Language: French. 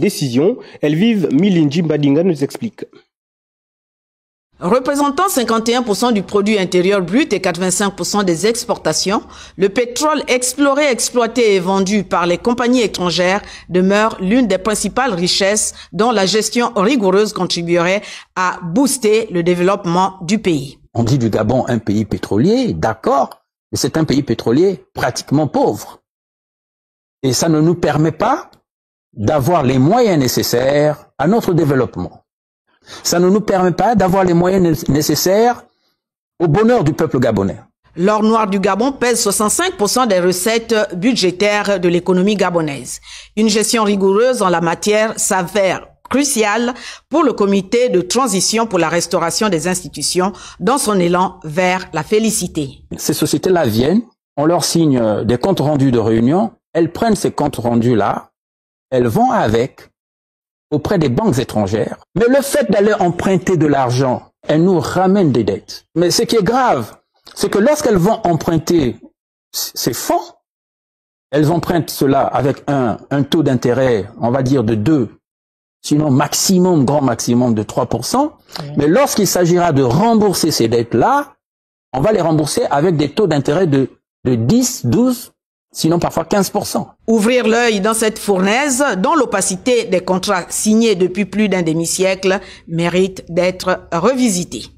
décision. Elvive Milinji Badinga nous explique. Représentant 51% du produit intérieur brut et 85% des exportations, le pétrole exploré, exploité et vendu par les compagnies étrangères demeure l'une des principales richesses dont la gestion rigoureuse contribuerait à booster le développement du pays. On dit du Gabon un pays pétrolier, d'accord, mais c'est un pays pétrolier pratiquement pauvre. Et ça ne nous permet pas d'avoir les moyens nécessaires à notre développement. Ça ne nous permet pas d'avoir les moyens nécessaires au bonheur du peuple gabonais. L'or noir du Gabon pèse 65% des recettes budgétaires de l'économie gabonaise. Une gestion rigoureuse en la matière s'avère cruciale pour le comité de transition pour la restauration des institutions dans son élan vers la félicité. Ces sociétés-là viennent, on leur signe des comptes rendus de réunion, elles prennent ces comptes rendus-là, elles vont avec auprès des banques étrangères. Mais le fait d'aller emprunter de l'argent, elles nous ramènent des dettes. Mais ce qui est grave, c'est que lorsqu'elles vont emprunter ces fonds, elles empruntent cela avec un, taux d'intérêt, on va dire, de 2, sinon maximum, grand maximum de 3%. Mais lorsqu'il s'agira de rembourser ces dettes-là, on va les rembourser avec des taux d'intérêt de, de 10, 12, sinon parfois 15%. Ouvrir l'œil dans cette fournaise, dont l'opacité des contrats signés depuis plus d'un demi-siècle mérite d'être revisitée.